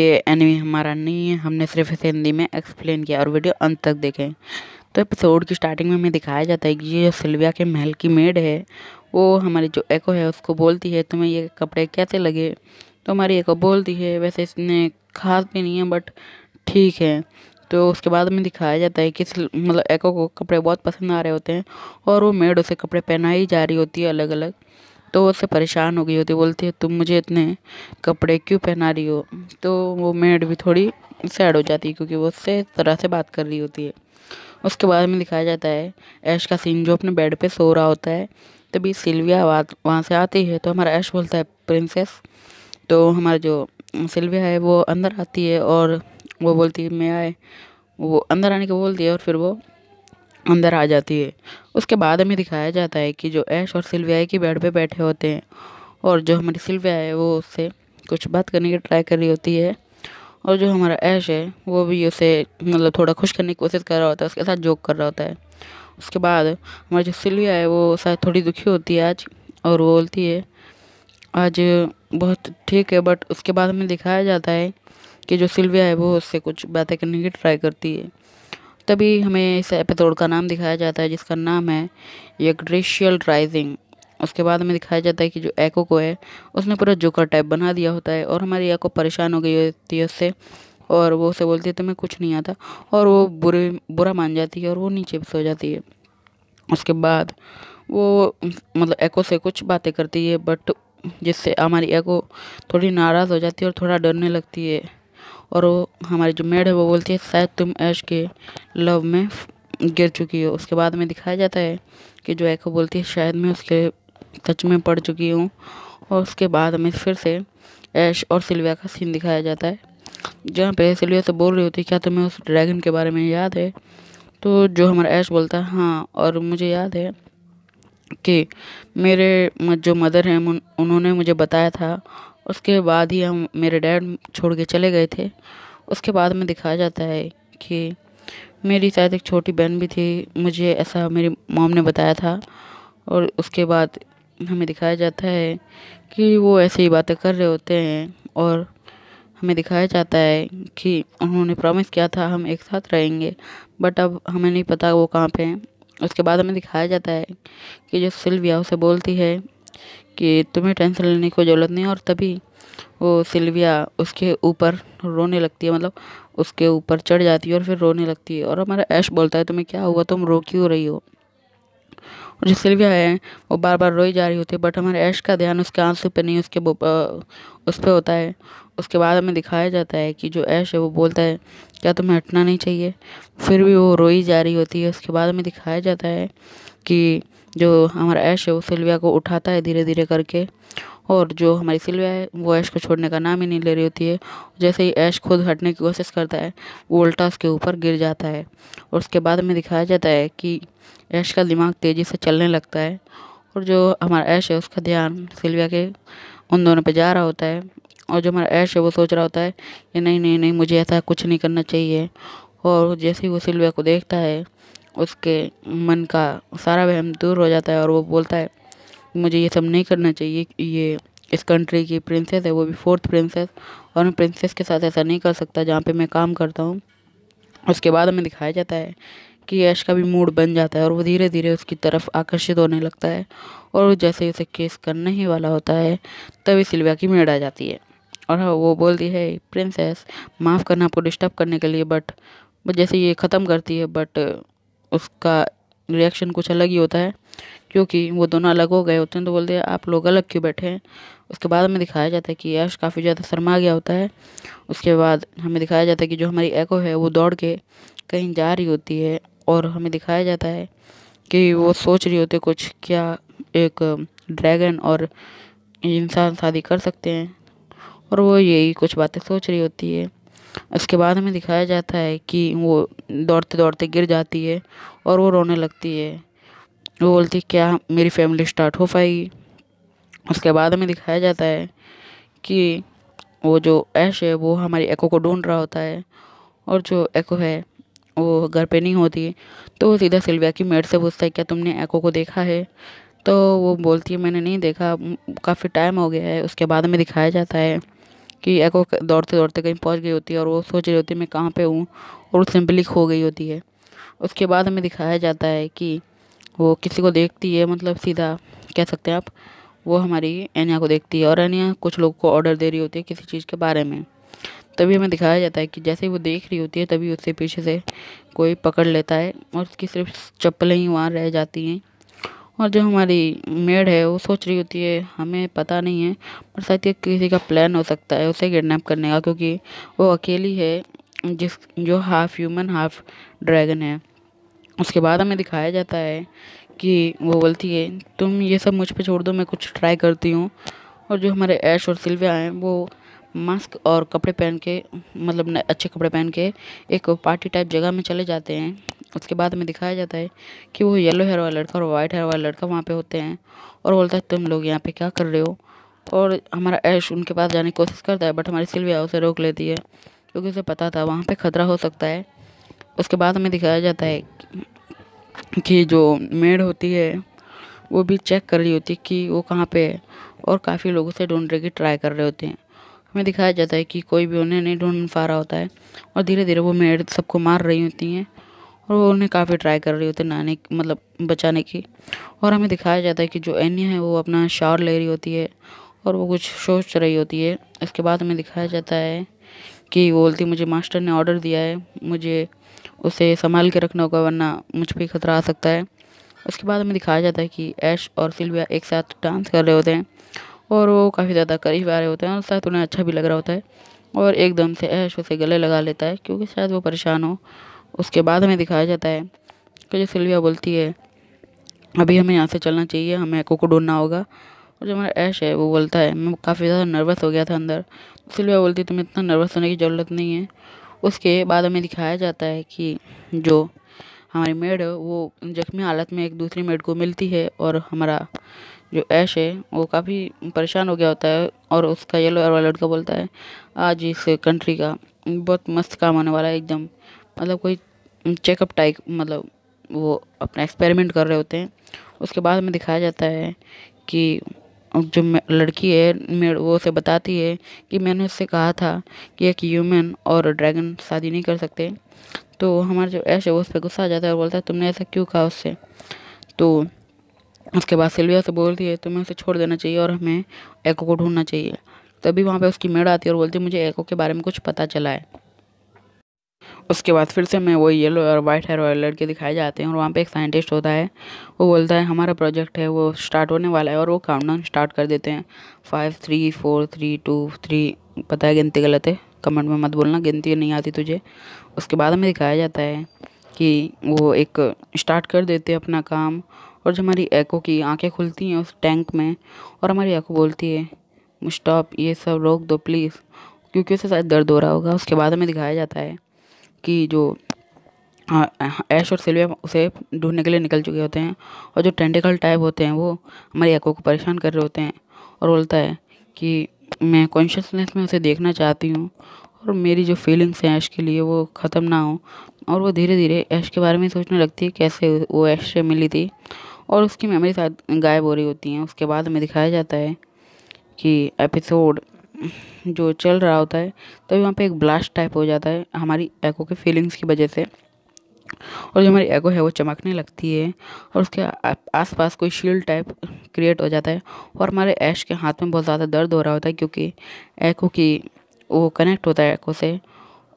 ये एनिमी हमारा नहीं है हमने सिर्फ इसे हिंदी में एक्सप्लेन किया और वीडियो अंत तक देखें तो एपिसोड की स्टार्टिंग में हमें दिखाया जाता है कि ये जो सिल्विया के महल की मेड है वो हमारी जो एको है उसको बोलती है तुम्हें ये कपड़े कैसे लगे तो हमारी एको बोलती है वैसे इसने खास भी नहीं है बट ठीक है तो उसके बाद में दिखाया जाता है कि मतलब एको को कपड़े बहुत पसंद आ रहे होते हैं और वो मेड उसे कपड़े पहनाई जा रही होती है अलग अलग तो वो उससे परेशान हो गई होती बोलती है तुम मुझे इतने कपड़े क्यों पहना रही हो तो वो मेड भी थोड़ी सैड हो जाती है क्योंकि वो उससे इस तरह से बात कर रही होती है उसके बाद में दिखाया जाता है ऐश का सीन जो अपने बेड पे सो रहा होता है तभी सिल्विया वहाँ से आती है तो हमारा ऐश बोलता है प्रिंसेस तो हमारा जो सिल्विया है वो अंदर आती है और वो बोलती है मैं आए वो अंदर आने के बोलती है और फिर वो अंदर आ जाती है उसके बाद हमें दिखाया जाता है कि जो ऐश और सिल्विया की बेड पे बैठे होते हैं और जो हमारी सिल्विया है वो उससे कुछ बात करने की ट्राई कर रही होती है और जो हमारा ऐश है वो भी उसे मतलब थोड़ा खुश करने की कोशिश कर रहा होता है उसके साथ जोक कर रहा होता है उसके बाद हमारी जो सिल्विया है वो शायद थोड़ी दुखी होती है आज और वो बोलती है आज बहुत ठीक है बट उसके बाद हमें दिखाया जाता है कि जो सिल्विया है वो उससे कुछ बातें करने की ट्राई करती है तभी हमें इस एपिसोड का नाम दिखाया जाता है जिसका नाम है यग्रेशियल राइजिंग उसके बाद हमें दिखाया जाता है कि जो एको को है उसने पूरा जोकर टाइप बना दिया होता है और हमारी एको परेशान हो गई होती है उससे और वो उसे बोलती है तुम्हें कुछ नहीं आता और वो बुरे बुरा मान जाती है और वो नीचे सो जाती है उसके बाद वो मतलब एको से कुछ बातें करती है बट जिससे हमारी एको थोड़ी नाराज़ हो जाती है और थोड़ा डरने लगती है और वो हमारी जो मेड है वो बोलती है शायद तुम ऐश के लव में गिर चुकी हो उसके बाद में दिखाया जाता है कि जो एको बोलती है शायद मैं उसके सच में पड़ चुकी हूँ और उसके बाद में फिर से ऐश और सिल्विया का सीन दिखाया जाता है जहाँ पे सिल्विया से बोल रही होती है क्या तुम्हें उस ड्रैगन के बारे में याद है तो जो हमारा ऐश बोलता है हाँ और मुझे याद है कि मेरे जो मदर हैं उन्होंने मुझे बताया था उसके बाद ही हम मेरे डैड छोड़ के चले गए थे उसके बाद में दिखाया जाता है कि मेरी शायद एक छोटी बहन भी थी मुझे ऐसा मेरी मॉम ने बताया था और उसके बाद हमें दिखाया जाता है कि वो ऐसे ही बातें कर रहे होते हैं और हमें दिखाया जाता है कि उन्होंने प्रॉमिस किया था हम एक साथ रहेंगे बट अब हमें नहीं पता वो कहाँ पे हैं उसके बाद हमें दिखाया जाता है कि जो सिल्विया उसे बोलती है कि तुम्हें टेंशन लेने की ज़रूरत नहीं और तभी वो सिल्विया उसके ऊपर रोने लगती है मतलब उसके ऊपर चढ़ जाती है और फिर रोने लगती है और हमारा ऐश बोलता है तुम्हें क्या हुआ तुम रो क्यों रही हो और जो सिल्विया है वो बार बार रोई जा रही होती है बट हमारे ऐश का ध्यान उसके आंसू पे नहीं उसके उस पर होता है उसके बाद हमें दिखाया जाता है कि जो ऐश है वो बोलता है क्या तुम्हें हटना नहीं चाहिए फिर भी वो रोई जा रही होती है उसके बाद हमें दिखाया जाता है कि जो हमारा ऐश है वो सिल्विया को उठाता है धीरे धीरे करके और जो हमारी सिल्विया है वो ऐश को छोड़ने का नाम ही नहीं ले रही होती है जैसे ही ऐश खुद हटने की कोशिश करता है वो उल्टा उसके ऊपर गिर जाता है और उसके बाद में दिखाया जाता है कि ऐश का दिमाग तेज़ी से चलने लगता है और जो हमारा ऐश है उसका ध्यान सिल्विया के उन दोनों पर जा रहा होता है और जो हमारा ऐश है वो सोच रहा होता है कि नहीं नहीं नहीं मुझे ऐसा कुछ नहीं करना चाहिए और जैसे ही वो सिल्विया को देखता है उसके मन का सारा वहम दूर हो जाता है और वो बोलता है मुझे ये सब नहीं करना चाहिए ये इस कंट्री की प्रिंसेस है वो भी फोर्थ प्रिंसेस और मैं प्रिंसेस के साथ ऐसा नहीं कर सकता जहाँ पे मैं काम करता हूँ उसके बाद हमें दिखाया जाता है कि यश का भी मूड बन जाता है और वो धीरे धीरे उसकी तरफ आकर्षित होने लगता है और जैसे उसे केस करने ही वाला होता है तभी सिल्विया की मेड आ जाती है और हाँ, वो बोलती है प्रिंसेस माफ़ करना आपको डिस्टर्ब करने के लिए बट जैसे ये ख़त्म करती है बट उसका रिएक्शन कुछ अलग ही होता है क्योंकि वो दोनों अलग हो गए होते हैं तो बोलते हैं आप लोग अलग क्यों बैठे हैं उसके बाद हमें दिखाया जाता है कि यश काफ़ी ज़्यादा शर्मा गया होता है उसके बाद हमें दिखाया जाता है कि जो हमारी एको है वो दौड़ के कहीं जा रही होती है और हमें दिखाया जाता है कि वो सोच रही होती है कुछ क्या एक ड्रैगन और इंसान शादी कर सकते हैं और वो यही कुछ बातें सोच रही होती है उसके बाद हमें दिखाया जाता है कि वो दौड़ते दौड़ते गिर जाती है और वो रोने लगती है वो बोलती है क्या मेरी फैमिली स्टार्ट हो पाएगी उसके बाद हमें दिखाया जाता है कि वो जो ऐश है वो हमारी एको को ढूंढ रहा होता है और जो एको है वो घर पे नहीं होती तो वो सीधा सिल्विया की मेड से पूछता है क्या तुमने एको को देखा है तो वो बोलती है मैंने नहीं देखा काफ़ी टाइम हो गया है उसके बाद में दिखाया जाता है कि एको दौड़ते दौड़ते कहीं पहुंच गई होती है और वो सोच रही होती है मैं कहाँ पे हूँ और वो सिंपली खो गई होती है उसके बाद हमें दिखाया जाता है कि वो किसी को देखती है मतलब सीधा कह सकते हैं आप वो हमारी एनिया को देखती है और एनिया कुछ लोग को ऑर्डर दे रही होती है किसी चीज़ के बारे में तभी हमें दिखाया जाता है कि जैसे ही वो देख रही होती है तभी उससे पीछे से कोई पकड़ लेता है और उसकी सिर्फ चप्पलें ही वहाँ रह जाती हैं और जो हमारी मेड है वो सोच रही होती है हमें पता नहीं है पर शायद ये किसी का प्लान हो सकता है उसे किडनैप करने का क्योंकि वो अकेली है जिस जो हाफ ह्यूमन हाफ ड्रैगन है उसके बाद हमें दिखाया जाता है कि वो बोलती है तुम ये सब मुझ पे छोड़ दो मैं कुछ ट्राई करती हूँ और जो हमारे ऐश और सिल्विया हैं वो मास्क और कपड़े पहन के मतलब अच्छे कपड़े पहन के एक पार्टी टाइप जगह में चले जाते हैं उसके बाद में दिखाया जाता है कि वो येलो हेयर वाला लड़का और वाइट हेयर वाला लड़का वहाँ पे होते हैं और बोलता है तुम लोग यहाँ पे क्या कर रहे हो और हमारा ऐश उनके पास जाने की कोशिश करता है बट हमारी सिल्विया उसे रोक लेती है क्योंकि उसे पता था वहाँ पर खतरा हो सकता है उसके बाद हमें दिखाया जाता है कि जो मेड होती है वो भी चेक कर रही होती है कि वो कहाँ पर है और काफ़ी लोग उसे ढूंढने की ट्राई कर रहे होते हैं हमें दिखाया जाता है कि कोई भी उन्हें नहीं ढूंढ पा रहा होता है और धीरे धीरे वो मेड सबको मार रही होती हैं और वो उन्हें काफ़ी ट्राई कर रही होती है नहाने मतलब बचाने की और हमें दिखाया जाता है कि जो एनी है वो अपना शावर ले रही होती है और वो कुछ सोच रही होती है इसके बाद हमें दिखाया जाता है कि वो बोलती मुझे मास्टर ने ऑर्डर दिया है मुझे उसे संभाल के रखना होगा वरना मुझ पर खतरा आ सकता है उसके बाद हमें दिखाया जाता है कि ऐश और सिल्विया एक साथ डांस कर रहे होते हैं और वो काफ़ी ज़्यादा करीब आ रहे होते हैं और साथ उन्हें अच्छा भी लग रहा होता है और एकदम से ऐश उसे गले लगा लेता है क्योंकि शायद वो परेशान हो उसके बाद हमें दिखाया जाता है कि जो सिल्विया बोलती है अभी हमें यहाँ से चलना चाहिए हमें एको को ढूंढना होगा और जो हमारा ऐश है वो बोलता है मैं काफ़ी ज़्यादा नर्वस हो गया था अंदर तो सिल्विया बोलती तुम्हें इतना नर्वस होने की ज़रूरत नहीं है उसके बाद हमें दिखाया जाता है कि जो हमारी मेड है वो जख्मी हालत में एक दूसरी मेड को मिलती है और हमारा जो ऐश है वो काफ़ी परेशान हो गया होता है और उसका येलो एयर वाला लड़का बोलता है आज इस कंट्री का बहुत मस्त काम आने वाला है एकदम मतलब कोई चेकअप टाइप मतलब वो अपना एक्सपेरिमेंट कर रहे होते हैं उसके बाद में दिखाया जाता है कि जो लड़की है मेरे वो उसे बताती है कि मैंने उससे कहा था कि एक ह्यूमन और ड्रैगन शादी नहीं कर सकते तो हमारा जो ऐश है वो उस पर गुस्सा आ जाता है और बोलता है तुमने ऐसा क्यों कहा उससे तो उसके बाद सिल्विया से बोलती है तुम्हें उसे छोड़ देना चाहिए और हमें एको को ढूंढना चाहिए तभी वहाँ पे उसकी मेड आती है और बोलती है मुझे एको के बारे में कुछ पता चला है उसके बाद फिर से हमें वही येलो और वाइट हेयर वाले लड़के दिखाए जाते हैं और वहाँ पे एक साइंटिस्ट होता है वो बोलता है हमारा प्रोजेक्ट है वो स्टार्ट होने वाला है और वो काउंटडाउन स्टार्ट कर देते हैं five three four three two three पता है गिनती गलत है कमेंट में मत बोलना गिनती नहीं आती तुझे उसके बाद हमें दिखाया जाता है कि वो एक स्टार्ट कर देते हैं अपना काम और जो हमारी एको की आंखें खुलती हैं उस टैंक में और हमारी एको बोलती है स्टॉप ये सब रोक दो प्लीज़ क्योंकि उसे शायद दर्द हो रहा होगा उसके बाद हमें दिखाया जाता है कि जो हाँ, ऐश और सिल्विया उसे ढूंढने के लिए निकल चुके होते हैं और जो टेंटिकल टाइप होते हैं वो हमारी एको को परेशान कर रहे होते हैं और बोलता है कि मैं कॉन्शियसनेस में उसे देखना चाहती हूँ और मेरी जो फीलिंग्स हैं ऐश के लिए वो ख़त्म ना हो और वो धीरे धीरे ऐश के बारे में सोचने लगती है कैसे वो ऐश से मिली थी और उसकी मेमोरी गायब हो रही होती हैं उसके बाद हमें दिखाया जाता है कि एपिसोड जो चल रहा होता है तभी तो वहाँ पे एक ब्लास्ट टाइप हो जाता है हमारी एको के फीलिंग्स की वजह से और जो हमारी एगो है वो चमकने लगती है और उसके आसपास कोई शील्ड टाइप क्रिएट हो जाता है और हमारे ऐश के हाथ में बहुत ज़्यादा दर्द हो रहा होता है क्योंकि एको की वो कनेक्ट होता है एको से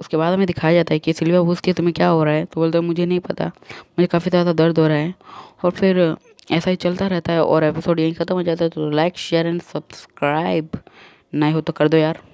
उसके बाद हमें दिखाया जाता है कि सिल्विया पूछती है तुम्हें क्या हो रहा है तो बोलते हैं मुझे नहीं पता मुझे काफ़ी ज़्यादा दर्द हो रहा है और फिर ऐसा ही चलता रहता है और एपिसोड यहीं ख़त्म हो जाता है तो लाइक शेयर एंड सब्सक्राइब नहीं हो तो कर दो यार